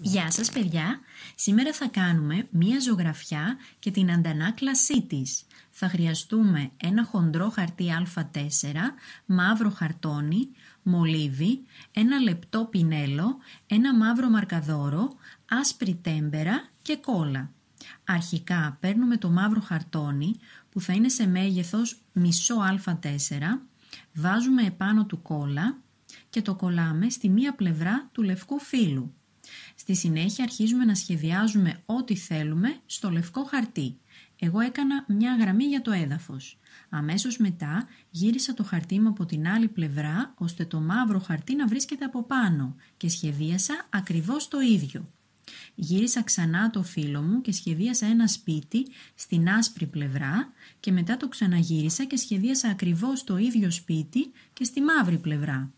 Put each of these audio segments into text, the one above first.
Γεια σας παιδιά! Σήμερα θα κάνουμε μία ζωγραφιά και την αντανάκλασή της. Θα χρειαστούμε ένα χοντρό χαρτί α4, μαύρο χαρτόνι, μολύβι, ένα λεπτό πινέλο, ένα μαύρο μαρκαδόρο, άσπρη τέμπερα και κόλλα. Αρχικά παίρνουμε το μαύρο χαρτόνι που θα είναι σε μέγεθος μισό α4, βάζουμε επάνω του κόλλα και το κολλάμε στη μία πλευρά του λευκού φύλλου. Στη συνέχεια αρχίζουμε να σχεδιάζουμε ό,τι θέλουμε στο λευκό χαρτί. Εγώ έκανα μια γραμμή για το έδαφος. Αμέσως μετά γύρισα το χαρτί μου από την άλλη πλευρά ώστε το μαύρο χαρτί να βρίσκεται από πάνω και σχεδίασα ακριβώς το ίδιο. Γύρισα ξανά το φύλλο μου και σχεδίασα ένα σπίτι στην άσπρη πλευρά και μετά το ξαναγύρισα και σχεδίασα ακριβώς το ίδιο σπίτι και στη μαύρη πλευρά.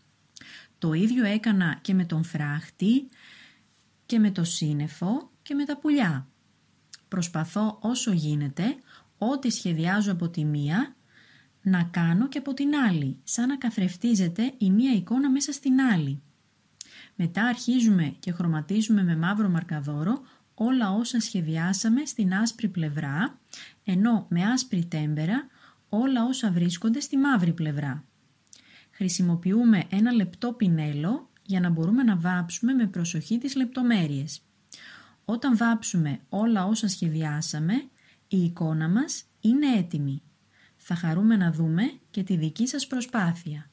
Το ίδιο έκανα και με τον φράχτη, και με το σύννεφο και με τα πουλιά. Προσπαθώ όσο γίνεται, ό,τι σχεδιάζω από τη μία, να κάνω και από την άλλη, σαν να καθρεφτίζεται η μία εικόνα μέσα στην άλλη. Μετά αρχίζουμε και χρωματίζουμε με μαύρο μαρκαδόρο όλα όσα σχεδιάσαμε στην άσπρη πλευρά, ενώ με άσπρη τέμπερα όλα όσα βρίσκονται στη μαύρη πλευρά. Χρησιμοποιούμε ένα λεπτό πινέλο για να μπορούμε να βάψουμε με προσοχή τις λεπτομέρειες. Όταν βάψουμε όλα όσα σχεδιάσαμε, η εικόνα μας είναι έτοιμη. Θα χαρούμε να δούμε και τη δική σας προσπάθεια.